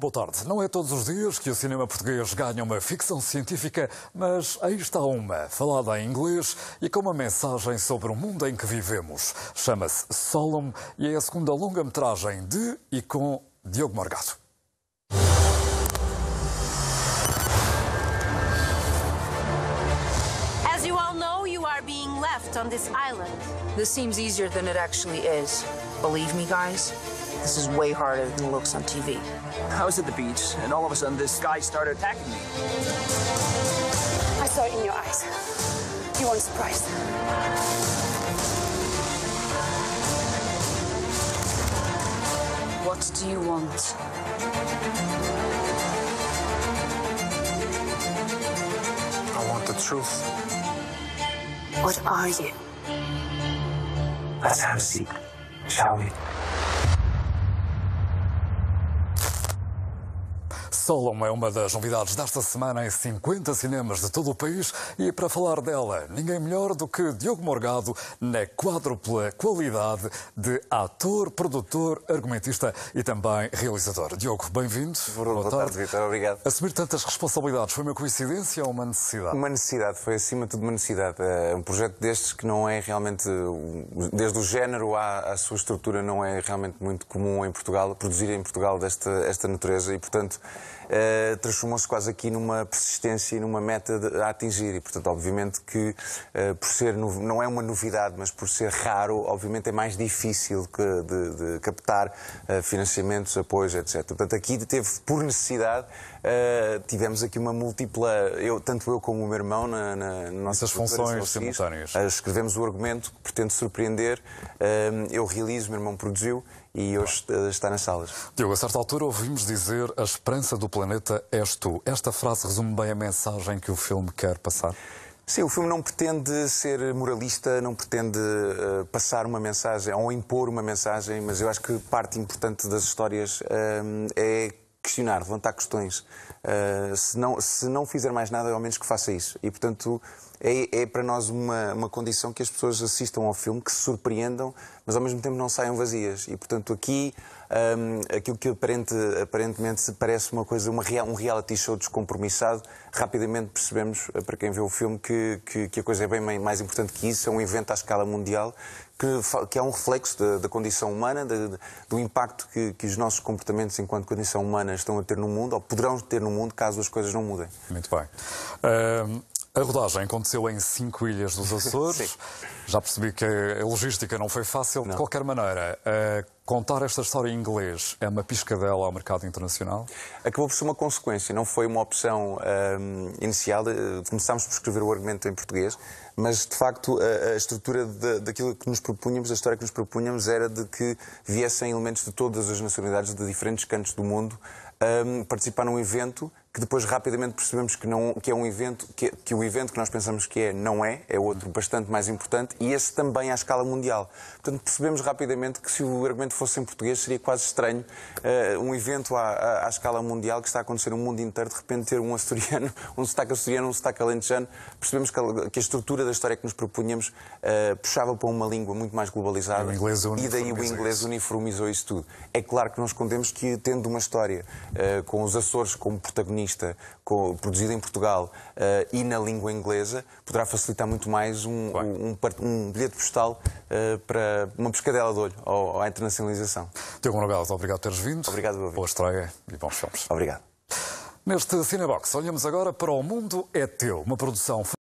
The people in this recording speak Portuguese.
Boa tarde. Não é todos os dias que o cinema português ganha uma ficção científica, mas aí está uma, falada em inglês e com uma mensagem sobre o mundo em que vivemos. Chama-se Solemn e é a segunda longa-metragem de e com Diogo Morgado. As you all know, you are being left on this island. This seems easier than it actually is. Believe me, guys. This is way harder than it looks on TV. I was at the beach, and all of a sudden, this guy started attacking me. I saw it in your eyes. You weren't surprised. What do you want? I want the truth. What are you? Let's have a seat, shall we? Solom é uma das novidades desta semana em 50 cinemas de todo o país e para falar dela, ninguém melhor do que Diogo Morgado na quádrupla qualidade de ator, produtor, argumentista e também realizador. Diogo, bem-vindo. Boa, boa, tarde, tarde Vitor. Obrigado. Assumir tantas responsabilidades foi uma coincidência ou uma necessidade? Uma necessidade, foi acima de tudo uma necessidade. É um projeto destes que não é realmente, desde o género à, à sua estrutura, não é realmente muito comum em Portugal, produzir em Portugal desta esta natureza e, portanto, eh, transformou-se quase aqui numa persistência e numa meta de, a atingir. E, portanto, obviamente que, eh, por ser, não é uma novidade, mas por ser raro, obviamente é mais difícil que, de, de, captar eh, financiamentos, apoios, etc. Portanto, aqui teve, por necessidade, tivemos aqui uma múltipla, eu, tanto eu como o meu irmão, na, na, na nossas funções simultâneas. escrevemos o argumento que pretende surpreender, eu realizo, meu irmão produziu e hoje está nas salas. Diogo, a certa altura ouvimos dizer a esperança do do planeta és tu. Esta frase resume bem a mensagem que o filme quer passar. Sim, o filme não pretende ser moralista, não pretende uh, passar uma mensagem ou impor uma mensagem, mas eu acho que parte importante das histórias uh, é questionar, levantar questões. Uh, se, não, se não fizer mais nada, é ao menos que faça isso. E, portanto, é, é para nós uma, uma condição que as pessoas assistam ao filme, que se surpreendam, mas ao mesmo tempo não saiam vazias. E, portanto, aqui um, aquilo que aparente, aparentemente parece uma coisa, uma real, um reality show descompromissado, rapidamente percebemos, ah, para quem vê o filme, que, que, que a coisa é bem mais importante que isso. É um evento à escala mundial que, que é um reflexo da, da condição humana, do impacto que, que, os nossos comportamentos enquanto condição humana estão a ter no mundo, ou poderão ter no mundo, caso as coisas não mudem. Muito bem. A rodagem aconteceu em cinco ilhas dos Açores. Já percebi que a logística não foi fácil. Não. De qualquer maneira, ah, Contar esta história em inglês é uma piscadela ao mercado internacional? Acabou por ser uma consequência, não foi uma opção um, inicial. Começámos por escrever o argumento em português, mas de facto a, a estrutura de, daquilo que nos propunhamos, a história que nos propunhamos, era de que viessem elementos de todas as nacionalidades, de diferentes cantos do mundo, um, participar num evento que depois rapidamente percebemos que, não, que é um evento, que, que o evento que nós pensamos que é, não é, é outro bastante mais importante, e esse também à escala mundial. Portanto, percebemos rapidamente que se o argumento fosse em português seria quase estranho uh, um evento à, à, à, escala mundial que está a acontecer no mundo inteiro, de repente ter um asturiano, um sotaque asturiano, um sotaque alentejano. Percebemos que a, que a estrutura da história que nos propunhamos uh, puxava para uma língua muito mais globalizada e, e daí o inglês uniformizou isso tudo. É claro que não escondemos que, tendo uma história uh, com os Açores como protagonista, com, produzida em Portugal e na língua inglesa, poderá facilitar muito mais um, um, um, um bilhete postal para uma pescadela de olho ou, ou à realização. Tiago Nogal, obrigado por teres vindo. Obrigado, Boa estreia e bons filmes. Obrigado. Neste Cinebox, olhamos agora para O Mundo é Teu, uma produção